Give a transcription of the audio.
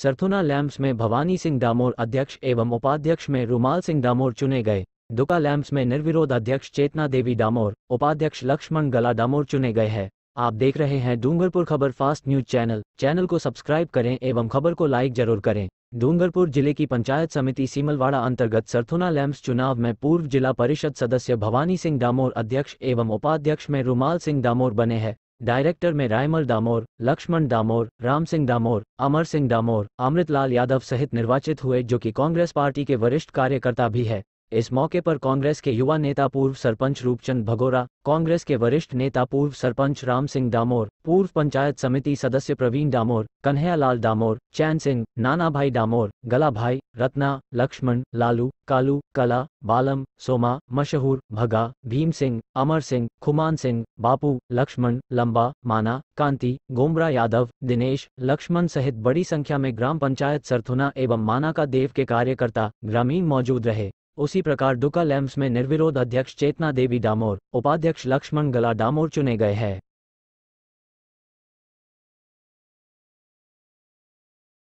सरथुना lamps में भवानी सिंह डामोर अध्यक्ष एवं उपाध्यक्ष में रुमाल सिंह डामोर चुने गए दुका लैम्प्स में निर्विरोध अध्यक्ष चेतना देवी डामोर उपाध्यक्ष लक्ष्मण गला डामोर चुने गए हैं आप देख रहे हैं Dungarpur Khabar fast news channel channel को सब्सक्राइब करें एवं खबर को लाइक जरूर करें डूंगरपुर जिले की पंचायत समिति सीमलवाड़ा अंतर्गत सरथुना लैम्प्स चुनाव में पूर्व जिला परिषद सदस्य भवानी सिंह डामोर अध्यक्ष एवं उपाध्यक्ष में रुमाल सिंह डामोर बने हैं डायरेक्टर में रायमल दामोर लक्ष्मण दामोर राम सिंह दामोर अमर सिंह दामोर अमृतलाल यादव सहित निर्वाचित हुए जो कि कांग्रेस पार्टी के वरिष्ठ कार्यकर्ता भी है इस मौके पर कांग्रेस के युवा नेता पूर्व सरपंच रूपचंद भगोरा कांग्रेस के वरिष्ठ नेता पूर्व सरपंच राम सिंह डामोर पूर्व पंचायत समिति सदस्य प्रवीण डामोर कन्हैयालाल डामोर चैन सिंह नाना भाई डामोर गला भाई रत्ना लक्ष्मण लालू कालू कला बालम सोमा मशहूर भगा भीम सिंह अमर सिंह खुमान सिंह बापू लक्ष्मण लंबा माना कांति गोमरा यादव दिनेश लक्ष्मण सहित बड़ी संख्या में ग्राम पंचायत सरथुना एवं माना का देव के कार्यकर्ता ग्रामीण मौजूद रहे उसी प्रकार दुका लैम्स में निर्विरोध अध्यक्ष चेतना देवी डामोर उपाध्यक्ष लक्ष्मण गला डामोर चुने गए हैं